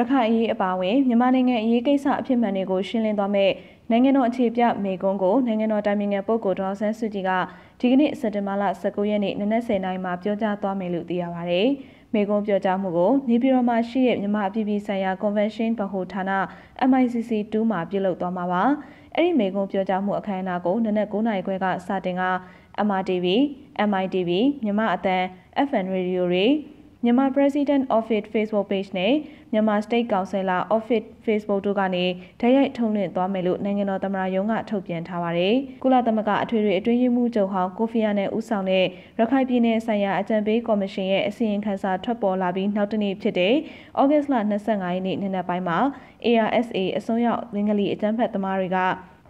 ရခိုင်အရေးအပါအဝင်မြန်မာနိုင်ငံအရေးကိစ္စအဖြစ်မှန်တွေကိုရှင်းလင်းသွားမဲ့နိုင်ငံတော်အခြေပြမေကွန်းကိုနိုင်ငံတော်တိုင်ပင်ခံပုဂ္ဂိုလ်ဒေါက်ဆန်းစုကြည်ကဒီကနေ့စက်တင်ဘာလ19ရက်နေ့နနက်10:00နာရီမှာပြောကြားသွားမယ်လို့သိရပါဗျ။မေကွန်းပြောကြားမှုကိုနေပြည်တော်မှာရှိတဲ့မြန်မာအပြည်ပြည်ဆိုင်ရာ Convention ဗဟိုဌာန MICC 2မှာပြုလုပ်သွားမှာပါ။အဲ့ဒီမေကွန်းပြောကြားမှုအခမ်းအနားကိုနနက်9:00နာရီခွဲကစတင်က MRTV, MITV, မြန်မာအသံ FN Radio တွေမြန်မာ President Office Facebook Page နဲ့မြန်မာ State Councilor Office Facebook တို့ကနေတိုက်ရိုက်ထုတ်လွှင့်သွားမယ်လို့နိုင်ငံတော်သမ္မတရုံးကထုတ်ပြန်ထားပါတယ်။ကုလသမဂ္ဂအထွေထွေအတွင်းရေးမှူးချုပ်ဟောင်းကိုဖီအာနဲ့ဦးဆောင်တဲ့ရခိုင်ပြည်နယ်ဆိုင်ရာအကြံပေးကော်မရှင်ရဲ့အစီရင်ခံစာထွက်ပေါ်လာပြီးနောက်တနေ့ဖြစ်တဲ့ဩဂတ်စ်လ25ရက်နေ့နေ့နက်ပိုင်းမှာ ARSA အစွန်းရောက်လင်္ကလီအကြမ်းဖက်သမားတွေက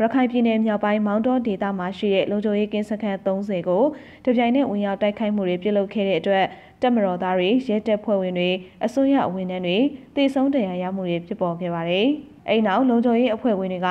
ရခိုင်ပြည်နယ်မြောက်ပိုင်းမောင်းတောဒေသမှာရှိတဲ့လုံခြုံရေးကင်းစခန်း30ကိုတပြိုင်နက်ဝင်ရောက်တိုက်ခိုက်မှုတွေပြုလုပ်ခဲ့တဲ့အတွက်တပ်မတော်သားတွေရဲတပ်ဖွဲ့ဝင်တွေအစိုးရဝန်ထမ်းတွေတေဆုံးတရားရမှုတွေဖြစ်ပေါ်ခဲ့ပါတယ်။အဲ့နောက်လုံခြုံရေးအဖွဲ့ဝင်တွေက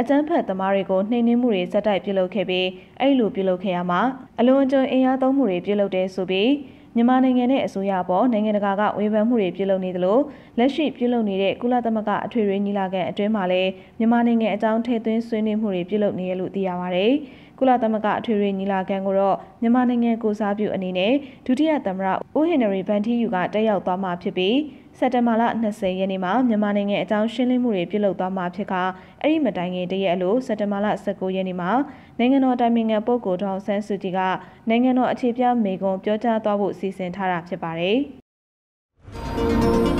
အကြမ်းဖက်သမားတွေကိုနှိမ်နင်းမှုတွေဇက်တိုက်ပြုလုပ်ခဲ့ပြီးအဲ့လိုပြုလုပ်ခဲ့ရမှာအလွန်အကျွံအင်အားသုံးမှုတွေပြုလုပ်တဲ့ဆိုပြီးမြန်မာနိုင်ငံနဲ့အစိုးရအပေါ်နိုင်ငံတကာကဝေဖန်မှုတွေပြုလုပ်နေသလိုလက်ရှိပြုလုပ်နေတဲ့ကုလသမဂ္ဂအထွေထွေညီလာခံအတွင်းမှာလည်းမြန်မာနိုင်ငံအကြောင်းထည့်သွင်းဆွေးနွေးမှုတွေပြုလုပ်နေရလို့သိရပါဗျ။ကုလသမဂ္ဂအထွေထွေညီလာခံကိုတော့မြန်မာနိုင်ငံကိုစားပြုအနေနဲ့ဒုတိယသမ္မတဦးဟင်နရီဗန်ထီယူကတက်ရောက်သွားမှာဖြစ်ပြီးစက်တဘာလ20ရက်နေ့မှာမြန်မာနိုင်ငံအကြောင်းရှင်းလင်းမှုတွေပြုလုပ်သွားမှာဖြစ်ကအဲ့ဒီမတိုင်ခင်တရက်အလိုစက်တဘာလ19ရက်နေ့မှာနိုင်ငံတော်တိုင်ပင်ခံပုဂ္ဂိုလ်ဒေါက်ဆန်းစုကြည်ကနိုင်ငံတော်အခြေပြမေကွန်ပြောကြားသွားဖို့စီစဉ်ထားတာဖြစ်ပါတယ်။